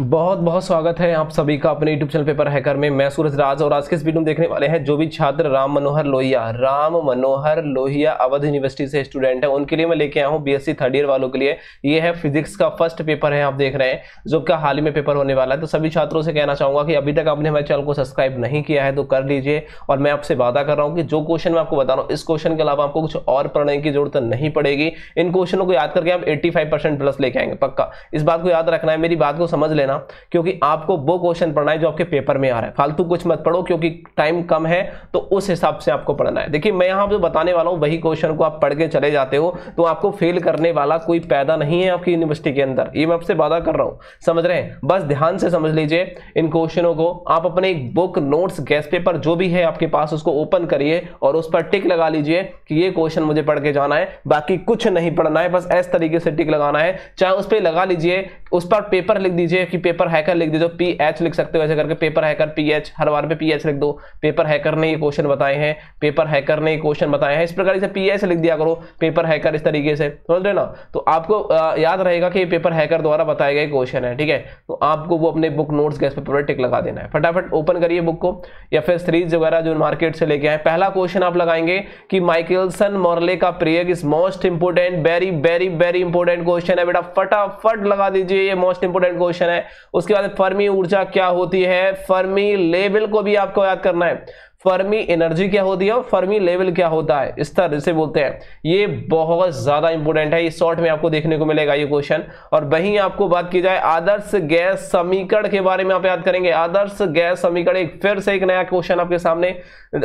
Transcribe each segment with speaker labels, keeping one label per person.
Speaker 1: बहुत बहुत स्वागत है आप सभी का अपने यूट्यूब चैनल पेपर हैकर में मैं सूरज राज और आज के इस वीडियो में देखने वाले हैं जो भी छात्र राम मनोहर लोहिया राम मनोहर लोहिया अवध यूनिवर्सिटी से स्टूडेंट है उनके लिए मैं लेके आया हूँ बीएससी थर्ड ईयर वालों के लिए ये है फिजिक्स का फर्स्ट पेपर है आप देख रहे हैं जो का हाल ही में पेपर होने वाला है तो सभी छात्रों से कहना चाहूँगा कि अभी तक आपने हमारे चैनल को सब्सक्राइब नहीं किया है तो कर लीजिए और मैं आपसे वादा कर रहा हूँ कि जो क्वेश्चन मैं आपको बता रहा हूँ इस क्वेश्चन के अलावा आपको कुछ और पढ़ने की जरूरत नहीं पड़ेगी इन क्वेश्चनों को याद करके आप एट्टी प्लस लेके आएंगे पक्का इस बात को याद रखना है मेरी बात को समझ लेना लेना क्योंकि आपको वो क्वेश्चन पढ़ना है जो आपके पेपर में आ रहा है फालतू कुछ मत पढ़ो क्योंकि टाइम कम है तो उस हिसाब से आपको पढ़ना है देखिए मैं यहाँ पर बताने वाला हूँ वही क्वेश्चन को आप पढ़ के चले जाते हो तो आपको फेल करने वाला कोई पैदा नहीं है आपकी यूनिवर्सिटी के अंदर ये मैं आपसे वादा कर रहा हूँ समझ रहे हैं बस ध्यान से समझ लीजिए इन क्वेश्चनों को आप अपने एक बुक नोट्स गैस पेपर जो भी है आपके पास उसको ओपन करिए और उस पर टिक लगा लीजिए कि ये क्वेश्चन मुझे पढ़ के जाना है बाकी कुछ नहीं पढ़ना है बस ऐसे तरीके से टिक लगाना है चाहे उस पर लगा लीजिए उस पर पेपर लिख दीजिए कि कि पेपर हैकर लिख दीजिए पी एच लिख सकते हो ऐसे करके पेपर हैकर पी एच हर बार पे पी एच लिख दो पेपर हैकर ने ये क्वेश्चन बताए हैं पेपर हैकर ने ये क्वेश्चन बताए हैं इस प्रकार से पी एच लिख दिया करो पेपर हैकर इस तरीके से समझ रहे ना तो आपको याद रहेगा कि पेपर हैकर द्वारा बताए गए क्वेश्चन है ठीक है तो आपको वो अपने बुक नोट्स गैस पेपर पर टिक लगा देना है फटाफट ओपन करिए बुक को या फिर सीरीज वगैरह जो मार्केट से लेके आए पहला क्वेश्चन आप लगाएंगे कि माइकलसन मॉरले का प्रेयर is most important very very very important question है बेटा फटाफट लगा दीजिए ये मोस्ट इंपोर्टेंट क्वेश्चन है उसके बाद फर्मी ऊर्जा क्या होती है फर्मी लेवल को भी आपको याद करना है फर्मी एनर्जी क्या होती है और फर्मी लेवल क्या होता है स्तर से बोलते हैं ये बहुत ज्यादा इंपॉर्टेंट है ये शॉर्ट में आपको देखने को मिलेगा ये क्वेश्चन और वहीं आपको बात की जाए आदर्श गैस समीकरण के बारे में आप याद करेंगे आदर्श गैस समीकरण एक फिर से एक नया क्वेश्चन आपके सामने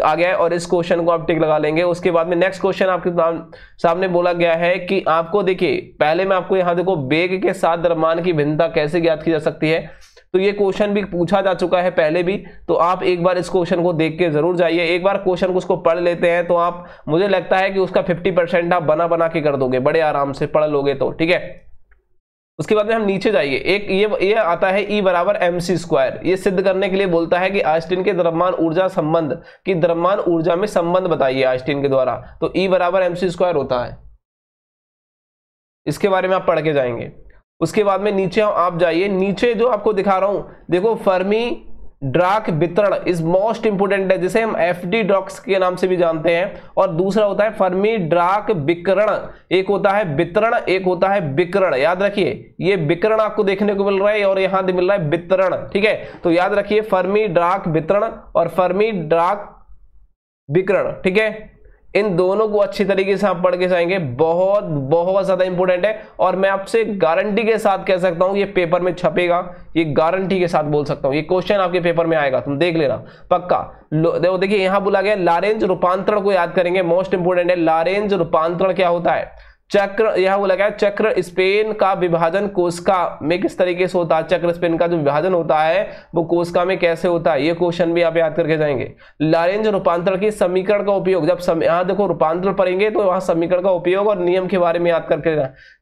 Speaker 1: आ गया है और इस क्वेश्चन को आप टिक लगा लेंगे उसके बाद में नेक्स्ट क्वेश्चन आपके सामने बोला गया है कि आपको देखिए पहले मैं आपको यहां देखो बेग के साथ द्रमान की भिन्नता कैसे ज्ञात की जा सकती है तो ये क्वेश्चन भी पूछा जा चुका है पहले भी तो आप एक बार इस क्वेश्चन को देख के जरूर जाइए एक बार क्वेश्चन को उसको पढ़ लेते हैं तो आप मुझे लगता है कि उसका फिफ्टी परसेंट आप बना बना के कर दोगे बड़े आराम से पढ़ लोगे तो ठीक है उसके बाद में हम नीचे जाइए एक ये ये आता है ई e बराबर एम सी स्क्वायर ये सिद्ध करने के लिए बोलता है कि आस्टिन के द्रव्यमान ऊर्जा संबंध की द्रव्यमान ऊर्जा में संबंध बताइए आइंस्टीन के द्वारा तो ई e बराबर एम सी स्क्वायर होता है इसके बारे में आप पढ़ के जाएंगे उसके बाद में नीचे आप जाइए नीचे जो आपको दिखा रहा हूं देखो फर्मी ड्राक वितरण इज मोस्ट इंपोर्टेंट है जिसे हम एफ डी ड्रॉक्स के नाम से भी जानते हैं और दूसरा होता है फर्मी ड्राक विकरण एक होता है वितरण एक होता है विकरण याद रखिए ये विकरण आपको देखने को मिल रहा है और यहां मिल रहा है वितरण ठीक है तो याद रखिए फर्मी ड्राक वितरण और फर्मी ड्राक विकरण ठीक है इन दोनों को अच्छी तरीके से आप पढ़ के जाएंगे बहुत बहुत ज़्यादा इंपॉर्टेंट है और मैं आपसे गारंटी के साथ कह सकता हूँ ये पेपर में छपेगा ये गारंटी के साथ बोल सकता हूँ ये क्वेश्चन आपके पेपर में आएगा तुम देख लेना पक्का देखो देखिए यहां बोला गया लारेंज रूपांतरण को याद करेंगे मोस्ट इंपोर्टेंट है लारेंज रूपांतरण क्या होता है चक्र यह वो गया चक्र स्पेन का विभाजन कोशिका में किस तरीके से होता है चक्र स्पेन का जो विभाजन होता है वो कोशिका में कैसे होता है ये क्वेश्चन भी आप याद करके जाएंगे लारेंज रूपांतरण की समीकरण का उपयोग जब सम यहाँ देखो रूपांतरण पढ़ेंगे तो वहां समीकरण का उपयोग और नियम के बारे में याद करके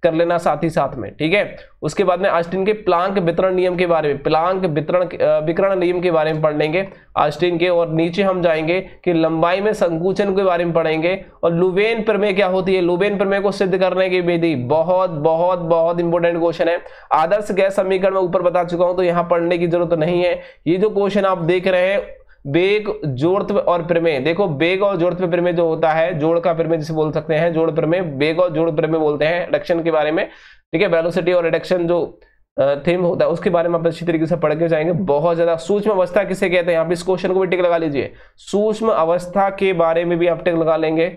Speaker 1: कर लेना साथ ही साथ में ठीक है उसके बाद में आस्टिन के प्लांक वितरण नियम के बारे में प्लांक वितरण विकरण नियम के बारे में पढ़ लेंगे आस्टिन के और नीचे हम जाएंगे कि लंबाई में संकुचन के बारे में पढ़ेंगे और लुबेन प्रमेय क्या होती है लुबेन प्रमेय को सिद्ध करने की विधि बहुत बहुत बहुत इंपॉर्टेंट क्वेश्चन है आदर्श गैस समीकरण में ऊपर बता चुका हूं तो यहां पढ़ने की जरूरत नहीं है ये जो क्वेश्चन आप देख रहे हैं बेग जोड़त्व और प्रमेय देखो बेग और जोड़त्व प्रमेय जो होता है जोड़ का प्रमेय जिसे बोल सकते हैं जोड़ प्रमेय बेग और जोड़ प्रमेय बोलते हैं रिडक्शन के बारे में ठीक है वेलोसिटी और रिडक्शन जो थीम होता है उसके बारे में आप अच्छी तरीके से पढ़ के जाएंगे बहुत ज्यादा सूक्ष्म अवस्था किसे कहते हैं यहाँ पे इस क्वेश्चन को भी टिक लगा लीजिए सूक्ष्म अवस्था के बारे में भी आप टिक लगा लेंगे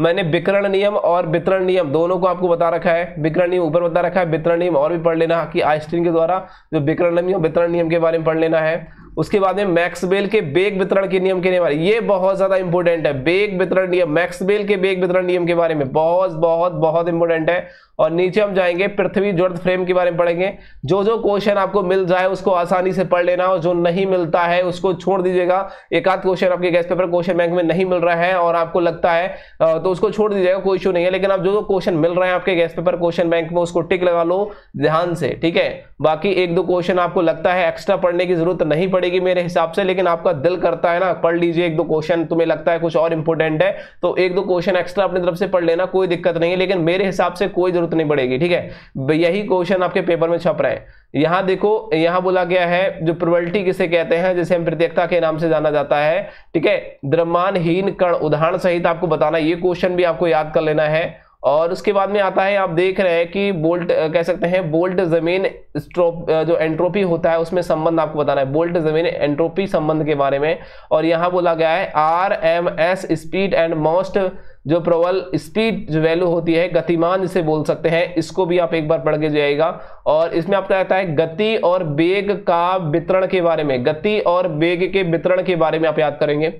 Speaker 1: मैंने विकरण नियम और वितरण नियम दोनों को आपको बता रखा है विकरण नियम ऊपर बता रखा है वितरण नियम और भी पढ़ लेना कि आइस्टीन के द्वारा जो विकरण नियम वितरण नियम के बारे में पढ़ लेना है उसके बाद में मैक्सबेल के बेग वितरण के नियम के नियम ये बहुत ज्यादा इंपॉर्टेंट है बेग वितरण नियम मैक्सबेल के बेग वितरण नियम के बारे में बहुत बहुत बहुत इंपॉर्टेंट है और नीचे हम जाएंगे पृथ्वी ज्वर्थ फ्रेम के बारे में पढ़ेंगे जो जो क्वेश्चन आपको मिल जाए उसको आसानी से पढ़ लेना और जो नहीं मिलता है उसको छोड़ दीजिएगा एक आध क्वेश्चन आपके गैस पेपर क्वेश्चन बैंक में नहीं मिल रहा है और आपको लगता है तो उसको छोड़ दीजिएगा कोई इशू नहीं है लेकिन आप जो जो क्वेश्चन मिल रहे हैं आपके गैस पेपर क्वेश्चन बैंक में उसको टिक लगा लो ध्यान से ठीक है बाकी एक दो क्वेश्चन आपको लगता है एक्स्ट्रा पढ़ने की जरूरत नहीं पड़ी पड़ेगी मेरे हिसाब से लेकिन आपका दिल करता है ना पढ़ लीजिए एक दो क्वेश्चन तुम्हें लगता है कुछ और इंपॉर्टेंट है तो एक दो क्वेश्चन एक्स्ट्रा अपनी तरफ से पढ़ लेना कोई दिक्कत नहीं है लेकिन मेरे हिसाब से कोई जरूरत नहीं पड़ेगी ठीक है यही क्वेश्चन आपके पेपर में छप रहे हैं यहां देखो यहां बोला गया है जो प्रवल्टी किसे कहते हैं जिसे हम प्रत्यक्षता के नाम से जाना जाता है ठीक है द्रमानहीन कण उदाहरण सहित आपको बताना ये क्वेश्चन भी आपको याद कर लेना है और उसके बाद में आता है आप देख रहे हैं कि बोल्ट कह सकते हैं बोल्ट जमीन जो एंट्रोपी होता है उसमें संबंध आपको बताना है बोल्ट जमीन एंट्रोपी संबंध के बारे में और यहाँ बोला गया है R M S speed and most जो प्रबल स्पीड जो वैल्यू होती है गतिमान जिसे बोल सकते हैं इसको भी आप एक बार पढ़ के जाएगा और इसमें आपका रहता है गति और वेग का वितरण के बारे में गति और वेग के वितरण के बारे में आप याद करेंगे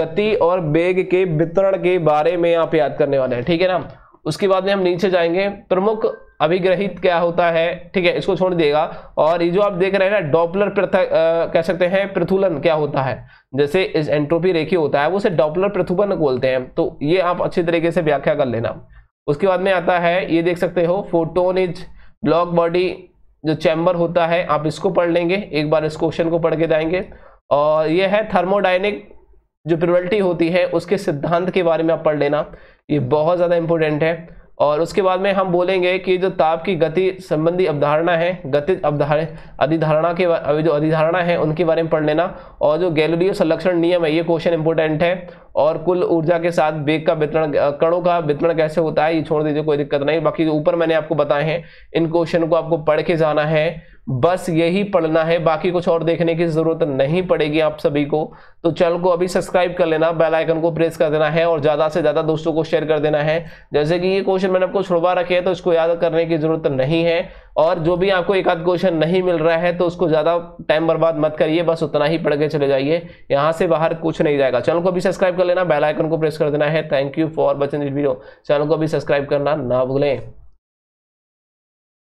Speaker 1: गति और वेग के वितरण के बारे में आप याद करने वाले हैं ठीक है ना उसके बाद में हम नीचे जाएंगे प्रमुख अभिग्रहित क्या होता है ठीक है इसको छोड़ देगा और ये जो आप देख रहे हैं ना डॉपलर कह सकते हैं प्रथुलन क्या होता है जैसे इस एंट्रोपी रेखी होता है वो उसे डॉपलर प्रथुपन बोलते हैं तो ये आप अच्छे तरीके से व्याख्या कर लेना उसके बाद में आता है ये देख सकते हो फोटोन इज ब्लॉक बॉडी जो चैम्बर होता है आप इसको पढ़ लेंगे एक बार इस क्वेश्चन को पढ़ के जाएंगे और ये है थर्मोडाइनिक जो प्रवल्टी होती है उसके सिद्धांत के बारे में आप पढ़ लेना ये बहुत ज़्यादा इंपॉर्टेंट है और उसके बाद में हम बोलेंगे कि जो ताप की गति संबंधी अवधारणा है गति अवधारण अधिधारणा के अभी जो अधिधारणा है उनके बारे में पढ़ लेना और जो गैलीलियो संरक्षण नियम है ये क्वेश्चन इंपॉर्टेंट है और कुल ऊर्जा के साथ बेग का वितरण कणों का वितरण कैसे होता है ये छोड़ दीजिए कोई दिक्कत नहीं बाकी जो ऊपर मैंने आपको बताए हैं इन क्वेश्चन को आपको पढ़ के जाना है बस यही पढ़ना है बाकी कुछ और देखने की ज़रूरत नहीं पड़ेगी आप सभी को तो चैनल को अभी सब्सक्राइब कर लेना बेल आइकन को प्रेस कर देना है और ज़्यादा से ज़्यादा दोस्तों को शेयर कर देना है जैसे कि ये क्वेश्चन मैंने आपको छुड़वा रखे हैं तो इसको याद करने की ज़रूरत नहीं है और जो भी आपको एक आध क्वेश्चन नहीं मिल रहा है तो उसको ज़्यादा टाइम बर्बाद मत करिए बस उतना ही पढ़ के चले जाइए यहाँ से बाहर कुछ नहीं जाएगा चैनल को अभी सब्सक्राइब कर लेना बेलाइकन को प्रेस कर देना है thank you for watching this video channel को अभी सब्सक्राइब करना ना भूलें